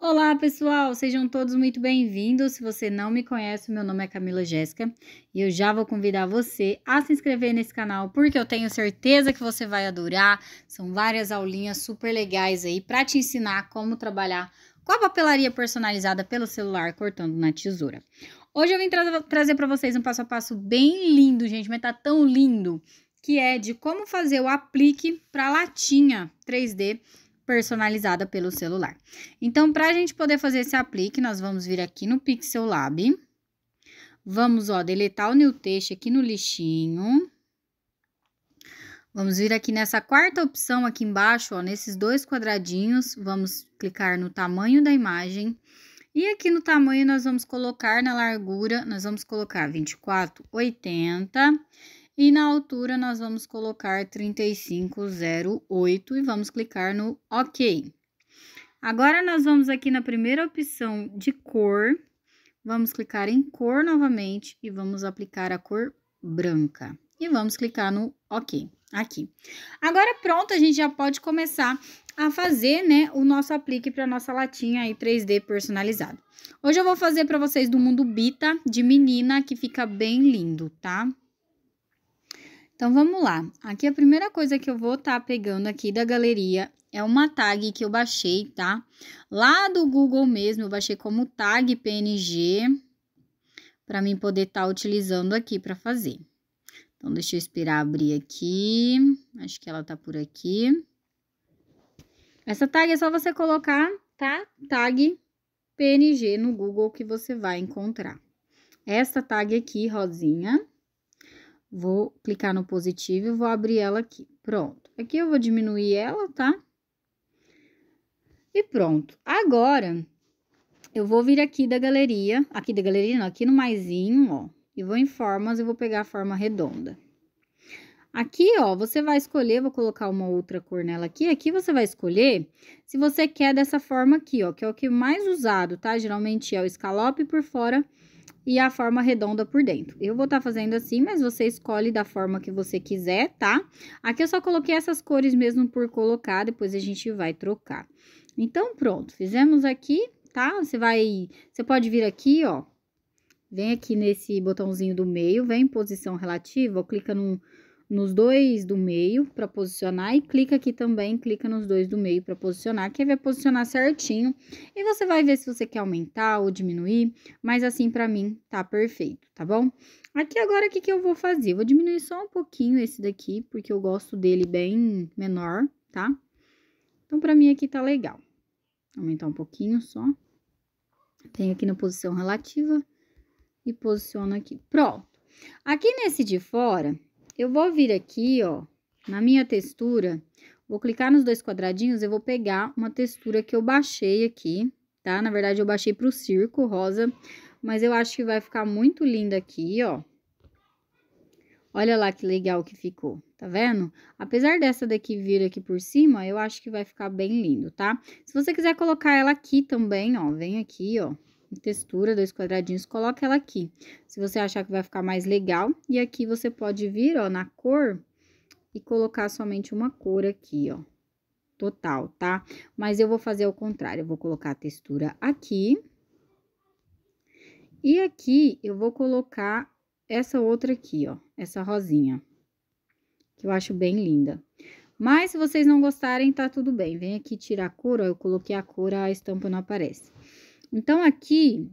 Olá, pessoal! Sejam todos muito bem-vindos. Se você não me conhece, meu nome é Camila Jéssica e eu já vou convidar você a se inscrever nesse canal porque eu tenho certeza que você vai adorar. São várias aulinhas super legais aí para te ensinar como trabalhar com a papelaria personalizada pelo celular cortando na tesoura. Hoje eu vim tra trazer para vocês um passo a passo bem lindo, gente, mas tá tão lindo que é de como fazer o aplique para latinha 3D personalizada pelo celular. Então, para a gente poder fazer esse aplique, nós vamos vir aqui no Pixel Lab. Vamos, ó, deletar o new text aqui no lixinho. Vamos vir aqui nessa quarta opção aqui embaixo, ó, nesses dois quadradinhos, vamos clicar no tamanho da imagem. E aqui no tamanho nós vamos colocar na largura, nós vamos colocar 24, 80 e na altura nós vamos colocar 3508 e vamos clicar no OK. Agora nós vamos aqui na primeira opção de cor, vamos clicar em cor novamente e vamos aplicar a cor branca. E vamos clicar no OK aqui. Agora pronto, a gente já pode começar a fazer, né, o nosso aplique para nossa latinha aí 3D personalizado. Hoje eu vou fazer para vocês do mundo Bita de menina, que fica bem lindo, tá? Então vamos lá. Aqui a primeira coisa que eu vou estar tá pegando aqui da galeria é uma tag que eu baixei, tá? Lá do Google mesmo, eu baixei como tag PNG para mim poder estar tá utilizando aqui para fazer. Então deixa eu esperar abrir aqui. Acho que ela tá por aqui. Essa tag é só você colocar, tá? Tag PNG no Google que você vai encontrar. Essa tag aqui, rosinha, Vou clicar no positivo e vou abrir ela aqui. Pronto. Aqui eu vou diminuir ela, tá? E pronto. Agora, eu vou vir aqui da galeria, aqui da galeria não, aqui no maisinho, ó. E vou em formas e vou pegar a forma redonda. Aqui, ó, você vai escolher, vou colocar uma outra cor nela aqui. Aqui você vai escolher se você quer dessa forma aqui, ó, que é o que é mais usado, tá? Geralmente é o escalope por fora e a forma redonda por dentro. Eu vou estar tá fazendo assim, mas você escolhe da forma que você quiser, tá? Aqui eu só coloquei essas cores mesmo por colocar, depois a gente vai trocar. Então, pronto, fizemos aqui, tá? Você vai, você pode vir aqui, ó, vem aqui nesse botãozinho do meio, vem em posição relativa, ó, clica num... No nos dois do meio para posicionar e clica aqui também, clica nos dois do meio para posicionar, que vai posicionar certinho e você vai ver se você quer aumentar ou diminuir, mas assim para mim tá perfeito, tá bom? Aqui agora o que que eu vou fazer? Vou diminuir só um pouquinho esse daqui, porque eu gosto dele bem menor, tá? Então para mim aqui tá legal. Aumentar um pouquinho só. tenho aqui na posição relativa e posiciono aqui. Pronto. Aqui nesse de fora, eu vou vir aqui, ó, na minha textura, vou clicar nos dois quadradinhos, eu vou pegar uma textura que eu baixei aqui, tá? Na verdade, eu baixei pro circo rosa, mas eu acho que vai ficar muito linda aqui, ó. Olha lá que legal que ficou, tá vendo? Apesar dessa daqui vir aqui por cima, eu acho que vai ficar bem lindo, tá? Se você quiser colocar ela aqui também, ó, vem aqui, ó, textura, dois quadradinhos, coloca ela aqui. Se você achar que vai ficar mais legal. E aqui você pode vir, ó, na cor e colocar somente uma cor aqui, ó. Total, tá? Mas eu vou fazer ao contrário, eu vou colocar a textura aqui. E aqui eu vou colocar essa outra aqui, ó, essa rosinha. Que eu acho bem linda. Mas se vocês não gostarem, tá tudo bem. Vem aqui tirar a cor, ó, eu coloquei a cor, a estampa não aparece. Então, aqui,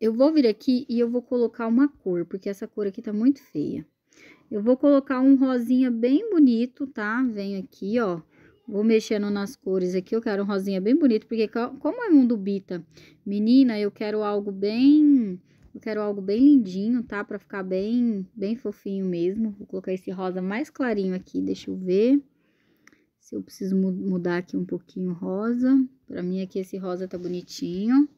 eu vou vir aqui e eu vou colocar uma cor, porque essa cor aqui tá muito feia. Eu vou colocar um rosinha bem bonito, tá? Venho aqui, ó. Vou mexendo nas cores aqui, eu quero um rosinha bem bonito, porque como é um dubita, menina, eu quero algo bem... Eu quero algo bem lindinho, tá? Pra ficar bem, bem fofinho mesmo. Vou colocar esse rosa mais clarinho aqui, deixa eu ver. Se eu preciso mudar aqui um pouquinho rosa, para mim aqui esse rosa tá bonitinho.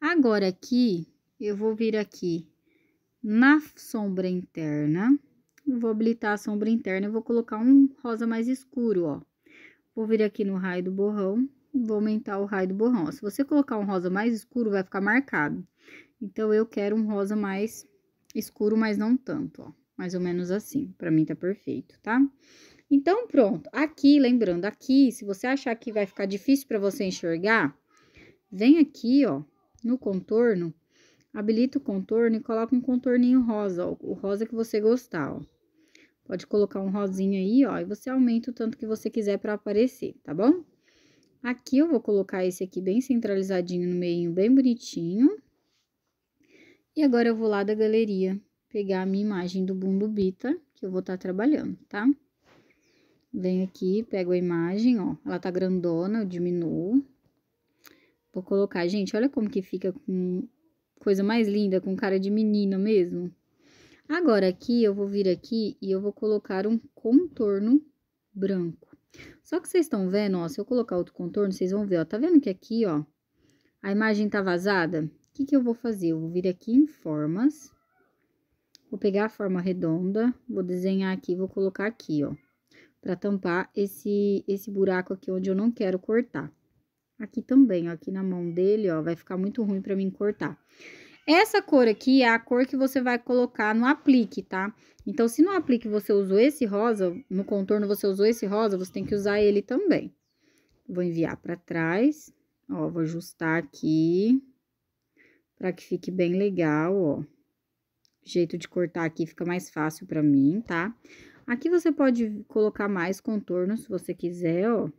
Agora aqui, eu vou vir aqui na sombra interna, vou habilitar a sombra interna e vou colocar um rosa mais escuro, ó. Vou vir aqui no raio do borrão, vou aumentar o raio do borrão. Ó, se você colocar um rosa mais escuro, vai ficar marcado. Então, eu quero um rosa mais escuro, mas não tanto, ó. Mais ou menos assim, pra mim tá perfeito, tá? Então, pronto. Aqui, lembrando, aqui, se você achar que vai ficar difícil para você enxergar, vem aqui, ó, no contorno, habilita o contorno e coloca um contorninho rosa, ó, o rosa que você gostar, ó. Pode colocar um rosinho aí, ó, e você aumenta o tanto que você quiser para aparecer, tá bom? Aqui eu vou colocar esse aqui bem centralizadinho no meio, bem bonitinho. E agora eu vou lá da galeria pegar a minha imagem do Bumbubita, que eu vou estar tá trabalhando, tá? Venho aqui, pego a imagem, ó. Ela tá grandona, eu diminuo. Vou colocar, gente, olha como que fica com coisa mais linda, com cara de menina mesmo. Agora aqui, eu vou vir aqui e eu vou colocar um contorno branco. Só que vocês estão vendo, ó, se eu colocar outro contorno, vocês vão ver, ó, tá vendo que aqui, ó, a imagem tá vazada? O que que eu vou fazer? Eu vou vir aqui em formas, vou pegar a forma redonda, vou desenhar aqui, vou colocar aqui, ó para tampar esse, esse buraco aqui onde eu não quero cortar. Aqui também, ó, aqui na mão dele, ó, vai ficar muito ruim para mim cortar. Essa cor aqui é a cor que você vai colocar no aplique, tá? Então, se no aplique você usou esse rosa, no contorno você usou esse rosa, você tem que usar ele também. Vou enviar para trás, ó, vou ajustar aqui, para que fique bem legal, ó. O jeito de cortar aqui fica mais fácil para mim, tá? Aqui você pode colocar mais contorno se você quiser, ó.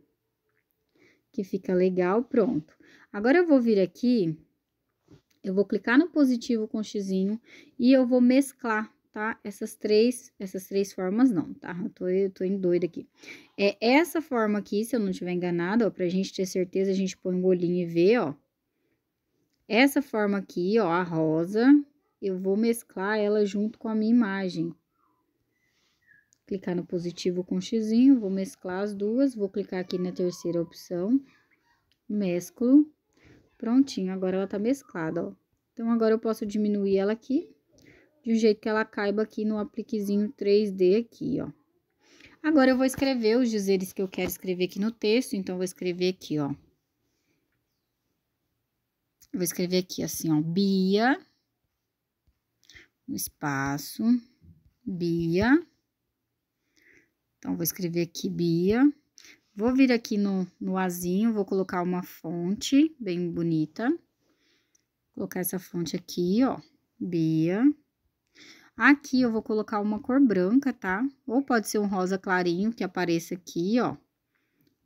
Que fica legal, pronto. Agora eu vou vir aqui, eu vou clicar no positivo com xizinho e eu vou mesclar, tá? Essas três, essas três formas não, tá? Eu tô, eu tô em doida aqui. É essa forma aqui, se eu não tiver enganada, ó, pra gente ter certeza, a gente põe um olhinho e vê, ó. Essa forma aqui, ó, a rosa, eu vou mesclar ela junto com a minha imagem, clicar no positivo com xizinho, vou mesclar as duas, vou clicar aqui na terceira opção, mesclo, prontinho, agora ela tá mesclada, ó. Então, agora eu posso diminuir ela aqui, de um jeito que ela caiba aqui no apliquezinho 3D aqui, ó. Agora, eu vou escrever os dizeres que eu quero escrever aqui no texto, então, vou escrever aqui, ó. vou escrever aqui assim, ó, Bia, um espaço, Bia, então, vou escrever aqui Bia. Vou vir aqui no, no azinho, vou colocar uma fonte bem bonita. Vou colocar essa fonte aqui, ó, Bia. Aqui eu vou colocar uma cor branca, tá? Ou pode ser um rosa clarinho que apareça aqui, ó.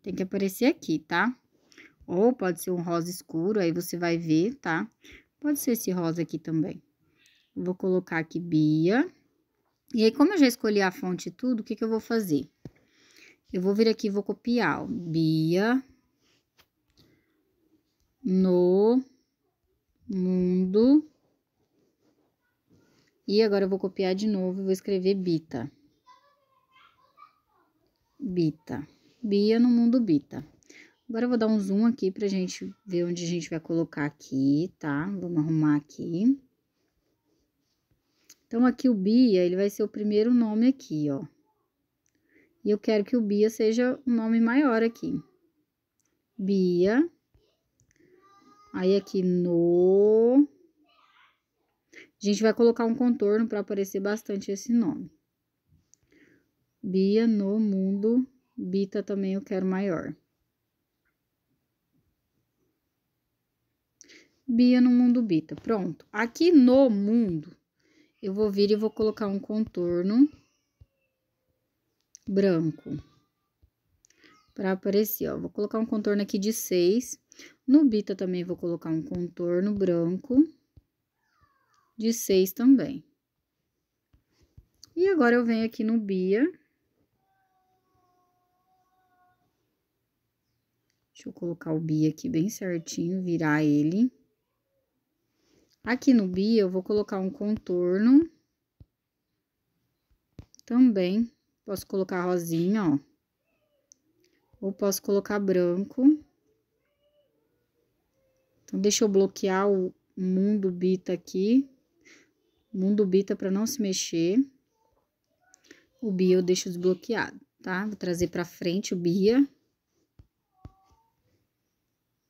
Tem que aparecer aqui, tá? Ou pode ser um rosa escuro, aí você vai ver, tá? Pode ser esse rosa aqui também. Vou colocar aqui Bia. E aí, como eu já escolhi a fonte e tudo, o que, que eu vou fazer? Eu vou vir aqui e vou copiar, ó, Bia no mundo. E agora eu vou copiar de novo e vou escrever Bita. Bita. Bia no mundo Bita. Agora eu vou dar um zoom aqui pra gente ver onde a gente vai colocar aqui, tá? Vamos arrumar aqui. Então, aqui o Bia, ele vai ser o primeiro nome aqui, ó. E eu quero que o Bia seja um nome maior aqui. Bia. Aí, aqui no... A gente vai colocar um contorno para aparecer bastante esse nome. Bia no mundo. Bita também eu quero maior. Bia no mundo Bita. Pronto. Aqui no mundo, eu vou vir e vou colocar um contorno branco para aparecer, ó. Vou colocar um contorno aqui de 6. No bita também vou colocar um contorno branco de 6 também. E agora eu venho aqui no bia. Deixa eu colocar o bia aqui bem certinho, virar ele. Aqui no bi, eu vou colocar um contorno. Também posso colocar rosinha, ó. Ou posso colocar branco. Então, deixa eu bloquear o mundo bita aqui. Mundo bita para não se mexer. O bia eu deixo desbloqueado, tá? Vou trazer para frente o bia.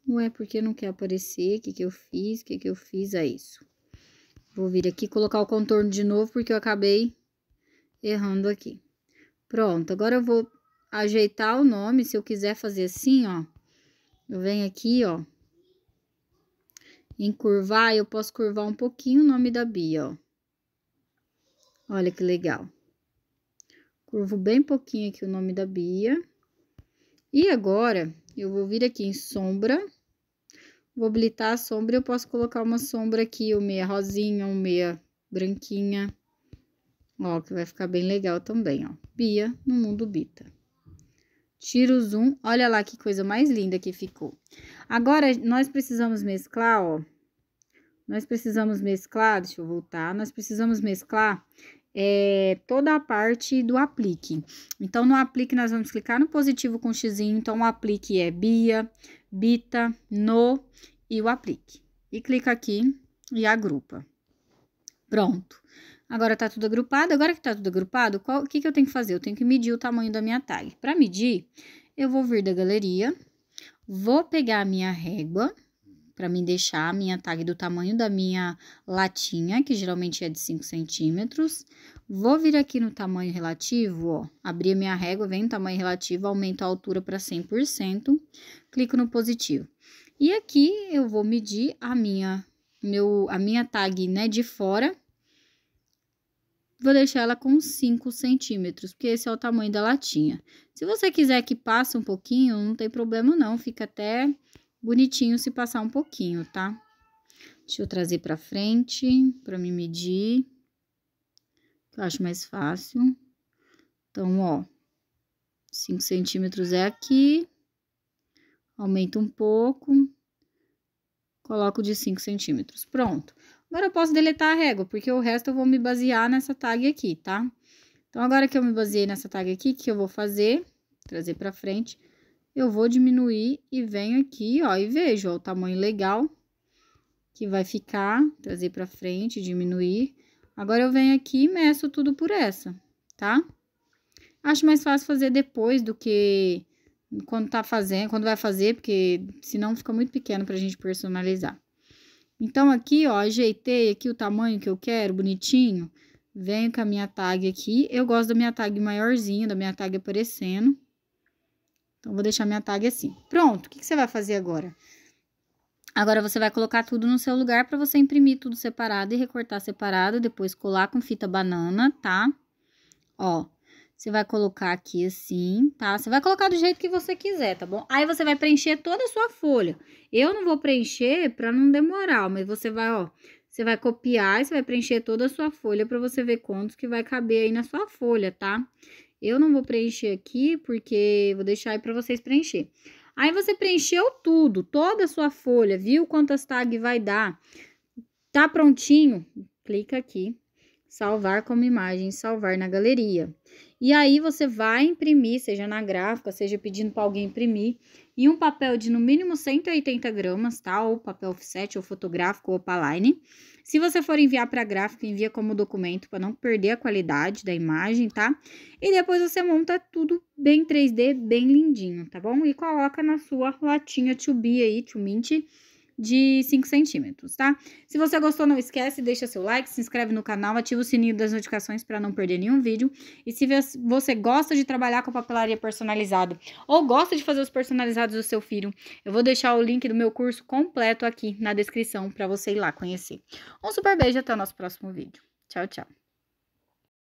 Não é porque não quer aparecer, o que, que eu fiz, o que, que eu fiz, é isso. Vou vir aqui colocar o contorno de novo, porque eu acabei errando aqui. Pronto, agora eu vou ajeitar o nome, se eu quiser fazer assim, ó. Eu venho aqui, ó. Encurvar, eu posso curvar um pouquinho o nome da Bia, ó. Olha que legal. Curvo bem pouquinho aqui o nome da Bia. E agora, eu vou vir aqui em sombra. Vou habilitar a sombra e eu posso colocar uma sombra aqui, o meia rosinha, um meia branquinha. Ó, que vai ficar bem legal também, ó. Bia no mundo Bita. Tiro o zoom. Olha lá que coisa mais linda que ficou. Agora, nós precisamos mesclar, ó. Nós precisamos mesclar, deixa eu voltar. Nós precisamos mesclar é, toda a parte do aplique. Então, no aplique, nós vamos clicar no positivo com xizinho. Então, o aplique é Bia bita, no e o aplique. E clica aqui e agrupa. Pronto. Agora tá tudo agrupado. Agora que tá tudo agrupado, o que, que eu tenho que fazer? Eu tenho que medir o tamanho da minha tag. Para medir, eu vou vir da galeria, vou pegar a minha régua para me deixar a minha tag do tamanho da minha latinha, que geralmente é de 5 centímetros. Vou vir aqui no tamanho relativo, ó, abrir a minha régua, vem no tamanho relativo, aumento a altura para 100%, clico no positivo. E aqui eu vou medir a minha, meu, a minha tag, né, de fora. Vou deixar ela com 5 centímetros, porque esse é o tamanho da latinha. Se você quiser que passe um pouquinho, não tem problema não, fica até bonitinho se passar um pouquinho, tá? Deixa eu trazer pra frente, pra me medir, que eu acho mais fácil. Então, ó, 5 centímetros é aqui, aumenta um pouco, coloco de 5 centímetros, pronto. Agora eu posso deletar a régua, porque o resto eu vou me basear nessa tag aqui, tá? Então, agora que eu me baseei nessa tag aqui, o que eu vou fazer? Trazer pra frente eu vou diminuir e venho aqui, ó, e vejo, ó, o tamanho legal que vai ficar, trazer pra frente, diminuir. Agora, eu venho aqui e meço tudo por essa, tá? Acho mais fácil fazer depois do que quando tá fazendo, quando vai fazer, porque senão fica muito pequeno pra gente personalizar. Então, aqui, ó, ajeitei aqui o tamanho que eu quero, bonitinho. Venho com a minha tag aqui. Eu gosto da minha tag maiorzinha, da minha tag aparecendo. Então, vou deixar minha tag assim. Pronto, o que, que você vai fazer agora? Agora, você vai colocar tudo no seu lugar para você imprimir tudo separado e recortar separado, depois colar com fita banana, tá? Ó, você vai colocar aqui assim, tá? Você vai colocar do jeito que você quiser, tá bom? Aí, você vai preencher toda a sua folha. Eu não vou preencher para não demorar, mas você vai, ó... Você vai copiar e você vai preencher toda a sua folha para você ver quantos que vai caber aí na sua folha, tá? Eu não vou preencher aqui, porque vou deixar aí para vocês preencher. Aí você preencheu tudo, toda a sua folha, viu quantas tags vai dar? Tá prontinho? Clica aqui, salvar como imagem, salvar na galeria. E aí você vai imprimir, seja na gráfica, seja pedindo para alguém imprimir, em um papel de no mínimo 180 gramas, tá? Ou papel offset, ou fotográfico, ou opaline. Se você for enviar para gráfico, envia como documento para não perder a qualidade da imagem, tá? E depois você monta tudo bem 3D, bem lindinho, tá bom? E coloca na sua latinha to be aí, to mint, de 5 centímetros, tá? Se você gostou, não esquece, deixa seu like, se inscreve no canal, ativa o sininho das notificações para não perder nenhum vídeo. E se você gosta de trabalhar com papelaria personalizada ou gosta de fazer os personalizados do seu filho, eu vou deixar o link do meu curso completo aqui na descrição para você ir lá conhecer. Um super beijo e até o nosso próximo vídeo. Tchau, tchau.